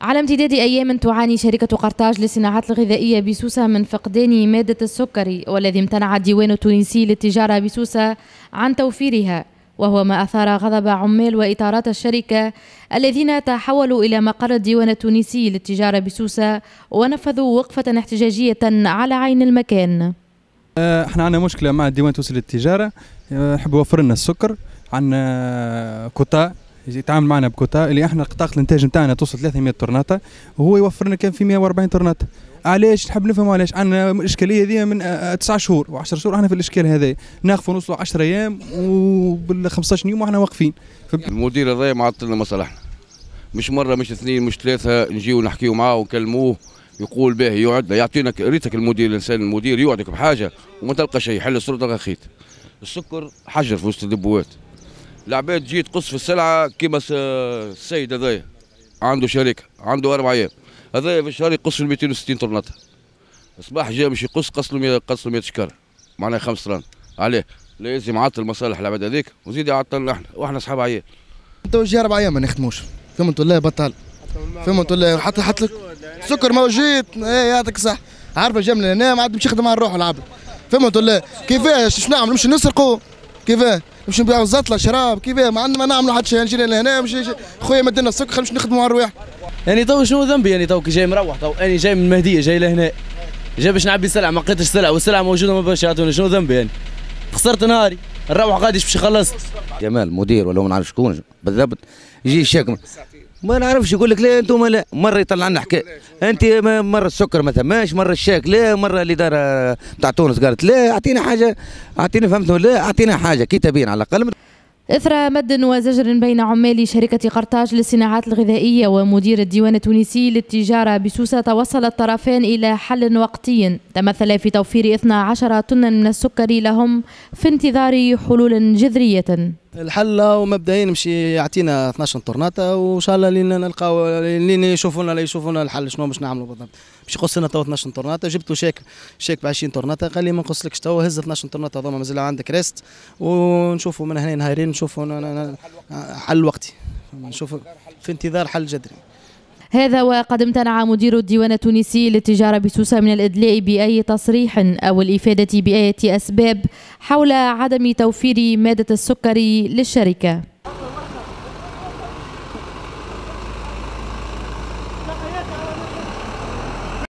على امتداد أيام تعاني شركة قرطاج للصناعات الغذائية بسوسة من فقدان مادة السكري والذي امتنع الديوان التونسي للتجارة بسوسة عن توفيرها وهو ما أثار غضب عمال وإطارات الشركة الذين تحولوا إلى مقر الديوان التونسي للتجارة بسوسة ونفذوا وقفة احتجاجية على عين المكان آه، احنا عندنا مشكله مع الديوان التونسي للتجاره آه، يحب يوفر لنا السكر عندنا آه، كوتا يجي يتعامل معنا بكوتا اللي احنا طاقه الانتاج نتاعنا توصل 300 طرناطه وهو يوفر لنا كان في 140 طرناطه علاش نحب نفهم علاش عندنا الاشكاليه هذه من آه، آه، تسع شهور و10 شهور احنا في الاشكال هذا ناخذ نوصلوا 10 ايام وبال 15 يوم واحنا واقفين المدير هذا معطلنا مصالحنا مش مره مش اثنين مش ثلاثه نجيو نحكيو معاه ونكلموه يقول به يقعد يعطينا ريتك المدير الانسان المدير يقعدك بحاجه وما تلقى شيء حل السلطه خيط السكر حجر في وسط الدبوات العباد تجي تقص في السلعه كيما السيد هذايا عنده شركه عنده اربع ايام هذايا في الشهر يقص في 260 طرناطه الصباح جاء باش يقص قص له قص له 100 شكاره معناها خمس طنط عليه لازم يعطل مصالح العباد هذيك وزيد يعطلنا احنا واحنا اصحاب عيال تو جي اربع ايام ما نخدموش فهمت ولا بطل فهمت ولا حط حط لك سكر موجود ايه يعطيك صح عارف الجمله هنا ما عاد مش يخدم على روحه العبد فهمت ولا كيفاش شنو نعمل مش نسرقوا كيفاه باش نبيعوا زطله شراب كيفاه ما عندنا ما نعملوا حتى شيء نجي لهنا باش خويا مدنا السكر خلينا نخدموا على الرواح يعني تو شنو ذنبي يعني تو كي جاي مروح تو اني جاي من المهديه جاي لهنا جاي باش نعبي سلعه ما لقيتش سلعه والسلعه موجوده ما باش يعطوني شنو ذنبي يعني خسرت نهاري نروح غادي باش خلصت جمال مدير ولا ما نعرف شكون بالضبط يجي يشاكم ما نعرفش يقول لك لا انتم لا مره يطلع لنا حكايه انت مره السكر ما ثماش مره الشاك لا مره الاداره بتاع تونس قالت لا اعطينا حاجه اعطينا فهمتوا لا اعطينا حاجه كي تبين على الاقل إثر مد وزجر بين عمال شركة قرطاج للصناعات الغذائية ومدير الديوان التونسي للتجارة بسوسة توصل الطرفان إلى حل وقتي تمثل في توفير 12 طنا من السكر لهم في انتظار حلول جذرية الحل ومبدئيا نمشي يعطينا 12 طرناطه وان شاء الله لين نلقاو لين يشوفونا لنا يشوفونا الحل شنو باش نعملوا بالضبط باش يقص لنا تو 12 طرناطه جبتوا شيك شيك ب 20 طرناطه قال لي ما نقصلكش تو هز 12 طرناطه هذوما مازال عندك ريست ونشوفوا من هنا نهارين نشوفوا حل وقتي نشوفوا في انتظار حل جذري هذا وقد امتنع مدير الديوان التونسي للتجارة بسوسة من الإدلاء بأي تصريح أو الإفادة بأي أسباب حول عدم توفير مادة السكر للشركة